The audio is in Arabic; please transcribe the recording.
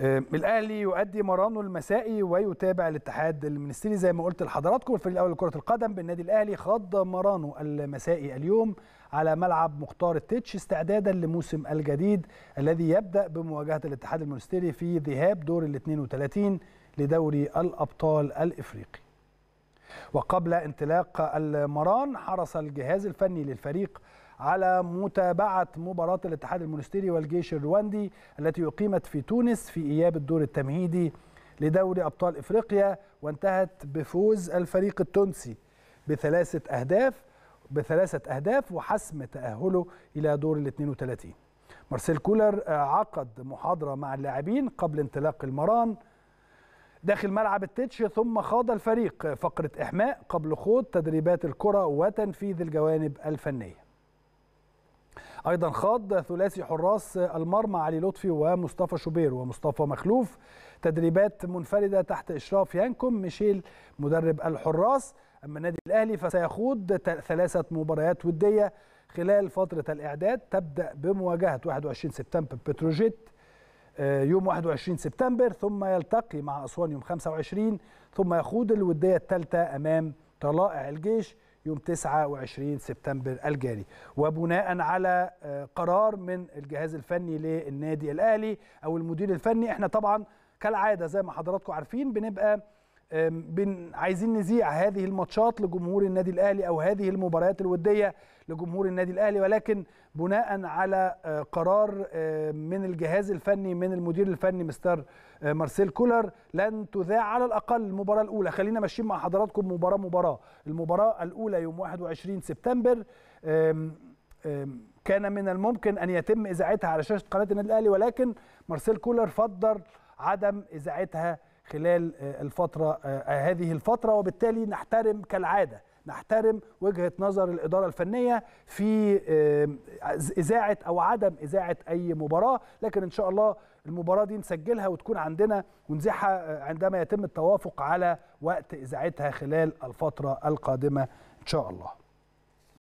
آه، الاهلي يؤدي مرانه المسائي ويتابع الاتحاد المنستيري زي ما قلت لحضراتكم الفريق الاول لكره القدم بالنادي الاهلي خاض مرانه المسائي اليوم على ملعب مختار التيتش استعدادا لموسم الجديد الذي يبدا بمواجهه الاتحاد المنستيري في ذهاب دور ال 32 لدوري الابطال الافريقي. وقبل انطلاق المران حرص الجهاز الفني للفريق على متابعة مباراة الاتحاد المونستيري والجيش الرواندي التي أقيمت في تونس في إياب الدور التمهيدي لدوري أبطال إفريقيا وانتهت بفوز الفريق التونسي بثلاثة أهداف بثلاثة أهداف وحسم تأهله إلى دور ال 32 مارسيل كولر آه، عقد محاضرة مع اللاعبين قبل انطلاق المران داخل ملعب التتش ثم خاض الفريق فقرة إحماء قبل خوض تدريبات الكرة وتنفيذ الجوانب الفنية ايضا خاض ثلاثي حراس المرمى علي لطفي ومصطفى شوبير ومصطفى مخلوف تدريبات منفرده تحت اشراف يانكم ميشيل مدرب الحراس اما النادي الاهلي فسيخوض ثلاثه مباريات وديه خلال فتره الاعداد تبدا بمواجهه 21 سبتمبر بتروجيت آه، يوم 21 سبتمبر ثم يلتقي مع أسوان يوم 25 ثم يخوض الودية الثالثة أمام طلائع الجيش يوم 29 سبتمبر الجاري وبناء على آه، قرار من الجهاز الفني للنادي الاهلي او المدير الفني احنا طبعا كالعاده زي ما حضراتكم عارفين بنبقى بن عايزين نذيع هذه الماتشات لجمهور النادي الاهلي او هذه المباريات الوديه لجمهور النادي الاهلي ولكن بناء على آه، قرار آه، من الجهاز الفني من المدير الفني مستر آه، مارسيل كولر لن تذاع على الاقل المباراه الاولى خلينا ماشيين مع حضراتكم مباراه مباراه المباراه الاولى يوم 21 سبتمبر كان من الممكن ان يتم اذاعتها على شاشه قناه النادي الاهلي ولكن مارسيل كولر فضل عدم اذاعتها خلال آه، الفترة آه، آه، هذه الفترة وبالتالي نحترم كالعادة نحترم وجهة نظر الإدارة الفنية في إذاعة أو عدم إذاعة أي مباراة لكن إن شاء الله المباراة دي نسجلها وتكون عندنا ونزيحها عندما يتم التوافق على وقت إذاعتها خلال الفترة القادمة إن شاء الله